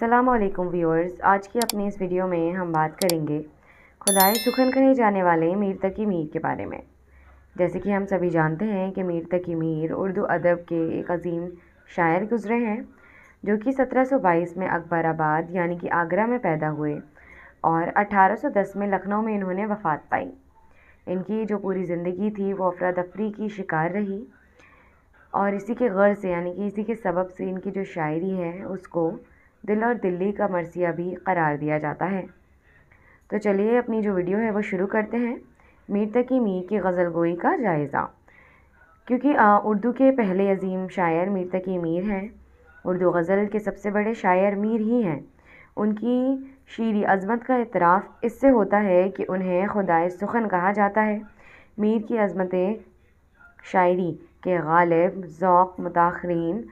Aslam viewers आज की अपनी इस वीडियो में हम बात करेंगे खुदाए सुखन कहे जाने वाले मीर तकी मीर के बारे में जैसे कि हम सभी जानते हैं कि मीर तकी मीर उर्दू अदब के एक अजीम शायर गुज़रे हैं जो कि 1722 में अकबराबाद यानी कि आगरा में पैदा हुए और 1810 में लखनऊ में इन्होंने वफ़ात पाई इनकी जो पूरी ज़िंदगी थी वो अफरा तफरी की शिकार रही और इसी के गर्ज से यानी कि इसी के सबब से इनकी जो शायरी है उसको दिल और दिल्ली का मरसिया भी करार दिया जाता है तो चलिए अपनी जो वीडियो है वो शुरू करते हैं मीर तकी मीर की गज़ल गोई का जायज़ा क्योंकि उर्दू के पहले अजीम शायर मीर तकी मीर हैं उर्दू गज़ल के सबसे बड़े शायर मीर ही हैं उनकी शीरी अजमत का इतराफ़ इससे होता है कि उन्हें खुदाए सुखन कहा जाता है मीर की अजमतें शायरी के गालिब ओक़ मुताखरीन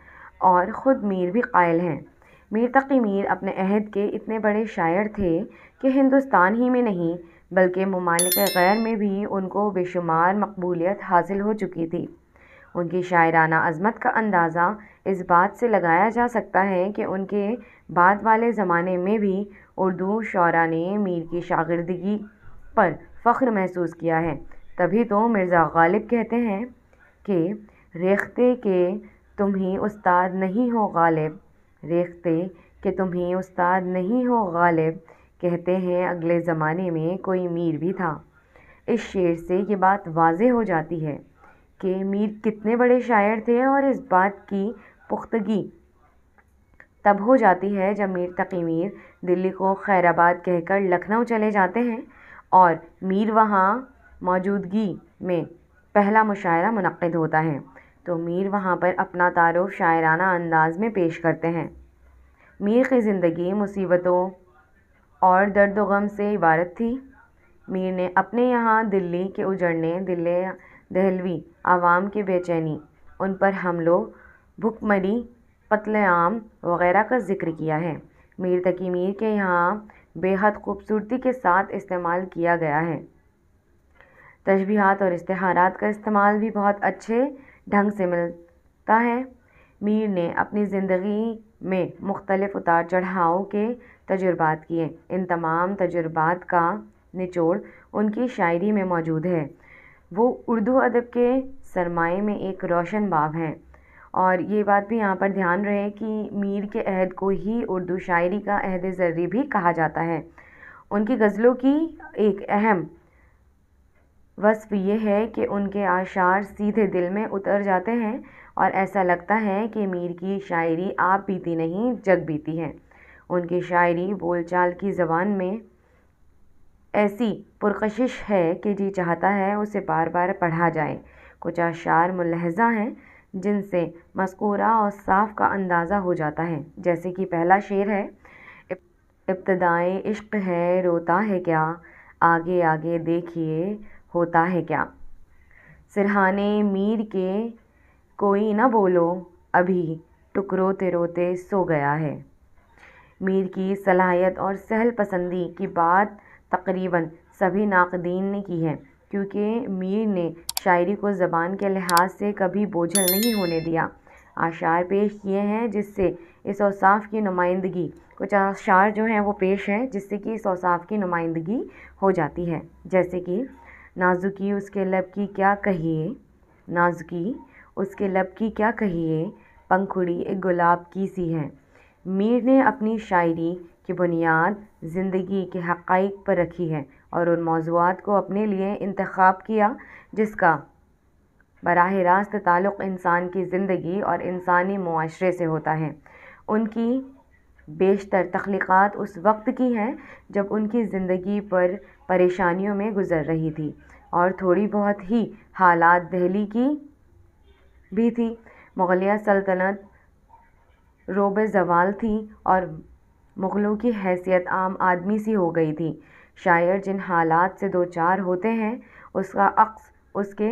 और ख़ुद मीर भी कायल हैं मीर तक़ी मीर अपने अहद के इतने बड़े शायर थे कि हिंदुस्तान ही में नहीं बल्कि ममालिक गैर में भी उनको बेशुमार मकबूलियत हासिल हो चुकी थी उनकी शायराना अज़मत का अंदाज़ा इस बात से लगाया जा सकता है कि उनके बाद वाले ज़माने में भी उर्दू शरा ने मीर की शागिर्दगी पर फ़ख्र महसूस किया है तभी तो मिर्ज़ा गालिब कहते हैं कि रेखते के तुम ही उस्ताद नहीं हो गालिब रेखते कि तुम्हें उस्ताद नहीं हो गालिब कहते हैं अगले ज़माने में कोई मीर भी था इस शेर से ये बात वाज हो जाती है कि मीर कितने बड़े शायर थे और इस बात की पुख्तगी तब हो जाती है जब मीर तकी मीर दिल्ली को खैराबाद कहकर लखनऊ चले जाते हैं और मीर वहाँ मौजूदगी में पहला मुशायरा मनद होता है तो मीर वहाँ पर अपना तारुफ शायराना अंदाज़ में पेश करते हैं मीर की ज़िंदगी मुसीबतों और दर्द गम से इबारत थी मीर ने अपने यहाँ दिल्ली के उजड़ने दिल्ली दहलवी आवाम के बेचैनी उन पर हमलों भुखमरी पतलेआम वगैरह का जिक्र किया है मीर तकी मीर के यहाँ बेहद खूबसूरती के साथ इस्तेमाल किया गया है तशबीहात और इश्तहारात का इस्तेमाल भी बहुत अच्छे ढंग से मिलता है मीर ने अपनी ज़िंदगी में मुख्तलिफ़ उतार चढ़ाव के तजुर्बात किए इन तमाम तजुर्बात का निचोड़ उनकी शायरी में मौजूद है वो उर्दू अदब के सरमाए में एक रोशन बाब हैं और ये बात भी यहाँ पर ध्यान रहे कि मीर के अहद को ही उर्दू शायरी का अहद ज़र्री भी कहा जाता है उनकी गज़लों की एक अहम वस्फ़ ये है कि उनके आशार सीधे दिल में उतर जाते हैं और ऐसा लगता है कि मीर की शायरी आप बीती नहीं जग बीती है उनकी शायरी बोलचाल की ज़बान में ऐसी पुरकशिश है कि जी चाहता है उसे बार बार पढ़ा जाए कुछ आशार मुलहजा हैं जिनसे मस्कूरा और साफ का अंदाज़ा हो जाता है जैसे कि पहला शेर है इब्तदाई इश्क है रोता है क्या आगे आगे देखिए होता है क्या सिरहाने मीर के कोई ना बोलो अभी टुकरोते रोते सो गया है मीर की सलाहियत और सहल पसंदी की बात तकरीबन सभी नाकदीन ने की है क्योंकि मीर ने शायरी को ज़बान के लिहाज से कभी बोझल नहीं होने दिया आशार पेश किए हैं जिससे इस औसाफ की नुमाइंदगी कुछ आशार जो हैं वो पेश हैं जिससे कि इस औसाफ की नुमाइंदगी हो जाती है जैसे कि नाज़ुकी उसके लब की क्या कहिए नाज़ुकी उसके लब की क्या कहिए पंखुड़ी एक गुलाब की सी है मीर ने अपनी शायरी की बुनियाद ज़िंदगी के हक़ पर रखी है और उन मौजूद को अपने लिए इंतखब किया जिसका बरह रास्त ताल्लुक़ इंसान की ज़िंदगी और इंसानी माशरे से होता है उनकी बेशतर तख्लीक़ात उस वक्त की हैं जब उनकी ज़िंदगी पर परेशानियों में गुज़र रही थी और थोड़ी बहुत ही हालात दिल्ली की भी थी मुग़लिया सल्तनत रोब ज़वाल थी और मुग़लों की हैसियत आम आदमी सी हो गई थी शायर जिन हालात से दो चार होते हैं उसका अक्स उसके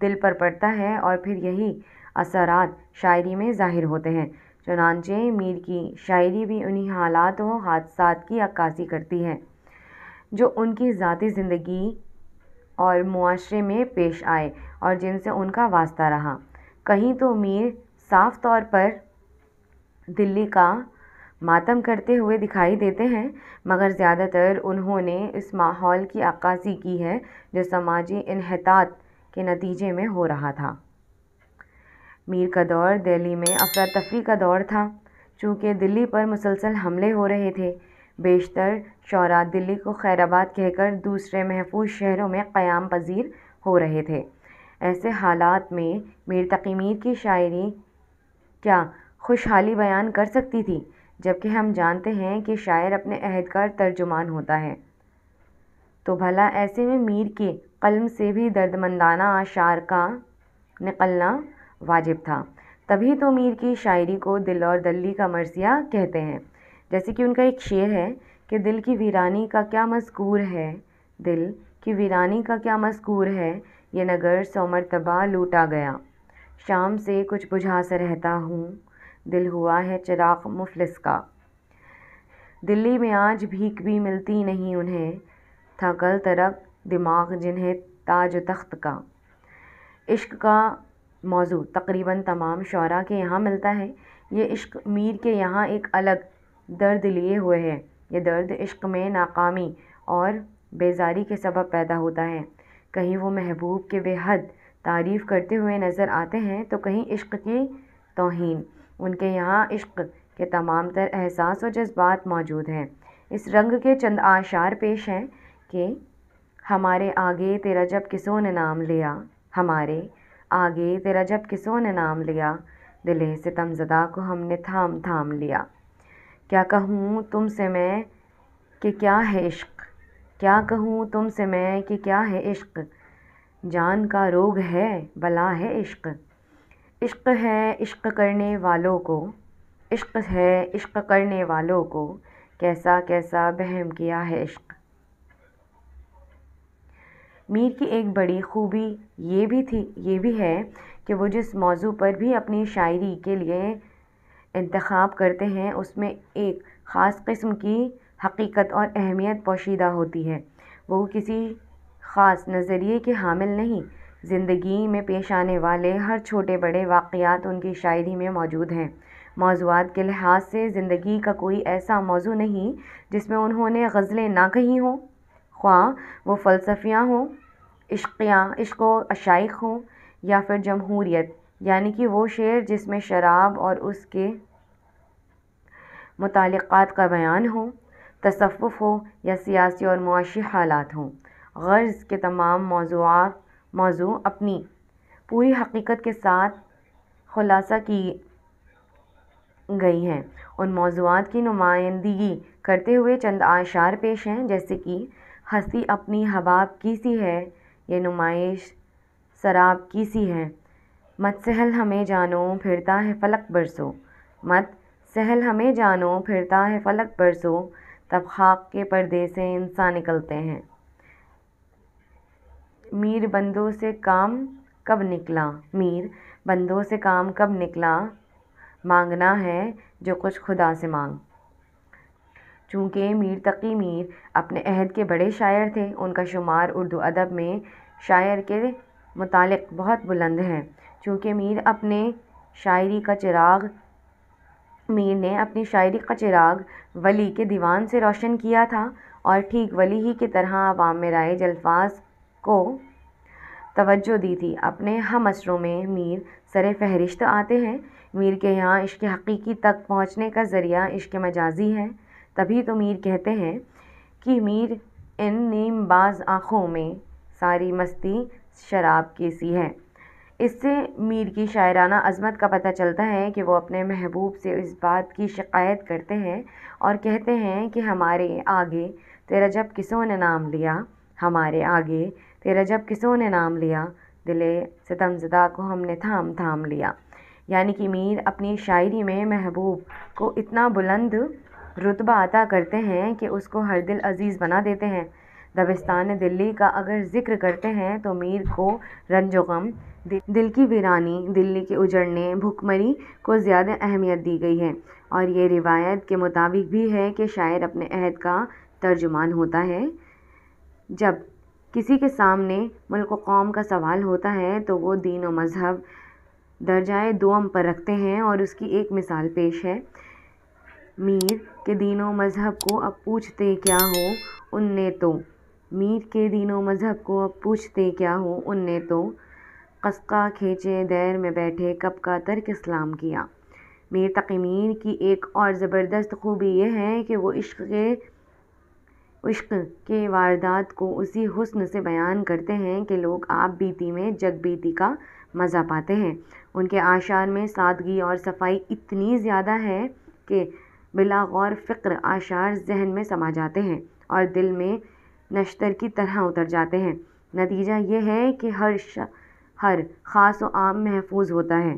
दिल पर पड़ता है और फिर यही असरात शायरी में ज़ाहिर होते हैं चनानचे मीर की शायरी भी उन्हीं हालात व हादसा की अक्कासी करती है जो उनकी ज़ाती ज़िंदगी और मुआशरे में पेश आए और जिनसे उनका वास्ता रहा कहीं तो मीर साफ़ तौर पर दिल्ली का मातम करते हुए दिखाई देते हैं मगर ज़्यादातर उन्होंने इस माहौल की अक्कासी की है जो समाजी इनहतात के नतीजे में हो रहा था मीर का दौर दिल्ली में अफरा तफरी का दौर था चूँकि दिल्ली पर मुसलसल हमले हो रहे थे बेशतर शौरा दिल्ली को ख़ैराबाद कहकर दूसरे महफ़ूज़ शहरों में क़याम पज़ीर हो रहे थे ऐसे हालात में मीर तक़ी मीर की शायरी क्या खुशहाली बयान कर सकती थी जबकि हम जानते हैं कि शायर अपने अहद का तर्जुमान होता है तो भला ऐसे में मीर के कलम से भी दर्दमंदाना आशार का निकलना वाजिब था तभी तो मीर की शायरी को दिल और दिल्ली का मरसिया कहते हैं जैसे कि उनका एक शेर है कि दिल की वीरानी का क्या मज़कूर है दिल की वीरानी का क्या मज़कूर है ये नगर सौ मरतबा लूटा गया शाम से कुछ बुझा सा रहता हूँ दिल हुआ है चिराग मुफलिस का दिल्ली में आज भीख भी मिलती नहीं उन्हें था कल तरक दिमाग जिन्हें ताज तख्त का इश्क का मौजू तकरीबन तमाम शरा के यहाँ मिलता है ये इश्क मीर के यहाँ एक अलग दर्द लिए हुए हैं ये दर्द इश्क़ में नाकामी और बेज़ारी के सबब पैदा होता है कहीं वो महबूब के बेहद तारीफ़ करते हुए नज़र आते हैं तो कहीं इश्क़ की तोहन उनके यहाँ इश्क़ के तमाम तर एहसास और जज्बात मौजूद हैं इस रंग के चंद आशार पेश हैं कि हमारे आगे तेरा जब किसों ने नाम लिया हमारे आगे तेरा जब किसों ने नाम लिया दिले सितमजदा को हमने थाम थाम लिया क्या कहूँ तुम से मैं कि क्या है इश्क़ क्या कहूँ तुम से मैं कि क्या है इश्क़ जान का रोग है बला है इश्क़ इश्क़ है इश्क़ करने वालों को इश्क़ है इश्क़ करने वालों को कैसा कैसा बहम किया है इश्क़ मीर की एक बड़ी खूबी ये भी थी ये भी है कि वो जिस मौजू पर भी अपनी शायरी के लिए इंतखब करते हैं उसमें एक ख़ास क़िस्म की हक़ीक़त और अहमियत पोशीदा होती है वो किसी ख़ास नज़रिए के हामिल नहीं ज़िंदगी में पेश आने वाले हर छोटे बड़े वाक़ात उनकी शायरी में मौजूद हैं मौजूद के लिहाज से ज़िंदगी का कोई ऐसा मौज़ू नहीं जिसमें उन्होंने गज़लें ना कही हों ख्वा वो फ़लसफ़ियाँ हों इश्क़ियाँ इश्क़ व अशाइक हों या फिर जमहूरीत यानी कि वो शेर जिसमें शराब और उसके मुतलक़ात का बयान हो तसव्वुफ़ हो या सियासी और मुआशी हालात हों गर्ज़ के तमाम मौजूद मौजू अपनी पूरी हकीकत के साथ खुलासा की गई हैं उन मौजूद की नुमाइंदगी करते हुए चंद आशार पेश हैं जैसे कि हंसी अपनी हबाब की सी है ये नुमाइश शराब की सी है मत सहल हमें जानो फिरता है फलक बरसो मत सहल हमें जानो फिरता है फलक बरसो तब खाक के पर्दे से इंसान निकलते हैं मीर बंदों से काम कब निकला मीर बंदों से काम कब निकला मांगना है जो कुछ खुदा से मांग चूँकि मीर तकी मीर अपने अहद के बड़े शायर थे उनका शुमार उर्दू अदब में शायर के मुतालिक बहुत बुलंद है चूँकि मीर अपने शायरी का चिराग़ मीर ने अपनी शायरी का चिराग़ वली के दीवान से रोशन किया था और ठीक वली ही की तरह अवाम में राइज अल्फाज को तवज्जो दी थी अपने हम असरों में मीर सर फहरिश्त आते हैं मीर के यहाँ इश्क हकीकी तक पहुँचने का ज़रिया इश्क मजाजी है तभी तो मीर कहते हैं कि मीर इन नीम बाज़ आँखों में सारी मस्ती शराब की सी है इससे मीर की शायराना अज़मत का पता चलता है कि वो अपने महबूब से इस बात की शिकायत करते हैं और कहते हैं कि हमारे आगे तेरा जब किसों ने नाम लिया हमारे आगे तेरा जब किसों ने नाम लिया दिले सितमजदा को हमने थाम थाम लिया यानी कि मीर अपनी शायरी में महबूब को इतना बुलंद रुतबा अता करते हैं कि उसको हर दिल अज़ीज़ बना देते हैं दबिस्तान दिल्ली का अगर ज़िक्र करते हैं तो मीर को रंजोगम दिल की वीरानी दिल्ली के उजड़ने भुखमरी को ज़्यादा अहमियत दी गई है और ये रिवायत के मुताबिक भी है कि शायर अपने अहद का तर्जुमान होता है जब किसी के सामने मुल्क कौम का सवाल होता है तो वो दीन व मज़हब दर्जाए दोम पर रखते हैं और उसकी एक मिसाल पेश है मीर के दीनों मज़हब को अब पूछते क्या हो उनने तो मीर के दिनों मज़हब को अब पूछते क्या हो उनने तो कसका खींचे दैर में बैठे कब का तर्क इस्लाम किया मीर तकी मीर की एक और ज़बरदस्त खूबी यह है कि वो इश्क के इश्क के वारदात को उसी हुस्न से बयान करते हैं कि लोग आप बीती में जग बीती का मज़ा पाते हैं उनके आशार में सादगी और सफाई इतनी ज़्यादा है कि बिला गौर फ़िक्र आशार जहन में समा जाते हैं और दिल में नश्तर की तरह उतर जाते हैं नतीजा ये है कि हर हर ख़ास व आम महफूज होता है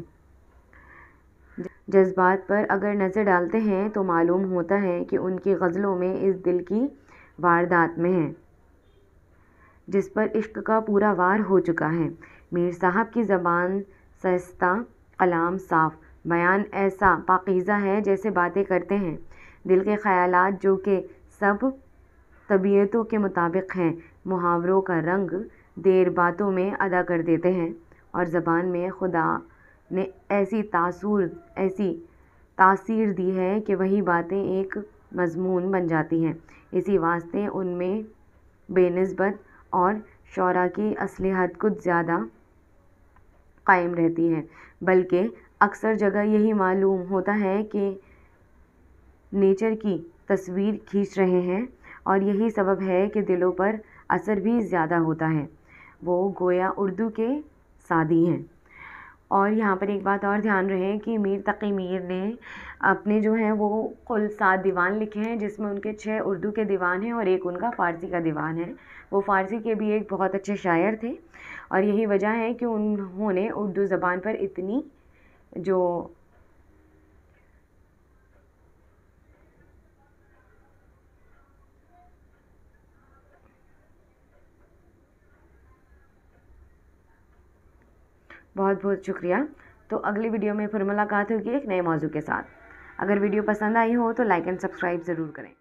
जज्बात पर अगर नज़र डालते हैं तो मालूम होता है कि उनकी गज़लों में इस दिल की वारदात में है जिस पर इश्क का पूरा वार हो चुका है मीर साहब की ज़बान सस्ता कलाम साफ बयान ऐसा पाकीज़ा है जैसे बातें करते हैं दिल के ख़्याल जो कि सब तबीयतों के मुताबिक हैं मुहावरों का रंग देर बातों में अदा कर देते हैं और ज़बान में खुदा ने ऐसी तासुर ऐसी तासीर दी है कि वही बातें एक मज़मून बन जाती हैं इसी वास्ते उनमें बेनस्बत और शौरा की असलहत कुछ ज़्यादा कायम रहती है बल्कि अक्सर जगह यही मालूम होता है कि नेचर की तस्वीर खींच रहे हैं और यही सबब है कि दिलों पर असर भी ज़्यादा होता है वो गोया उर्दू के सादी हैं और यहाँ पर एक बात और ध्यान रहे कि मीर तकी मीर ने अपने जो हैं वो कुल सात दीवान लिखे हैं जिसमें उनके छः उर्दू के दीवान हैं और एक उनका फ़ारसी का दीवान है वो फ़ारसी के भी एक बहुत अच्छे शायर थे और यही वजह है कि उन्होंने उर्दू ज़बान पर इतनी जो बहुत बहुत शुक्रिया तो अगली वीडियो में फिर मुलाकात होगी एक नए मौजू के साथ अगर वीडियो पसंद आई हो तो लाइक एंड सब्सक्राइब ज़रूर करें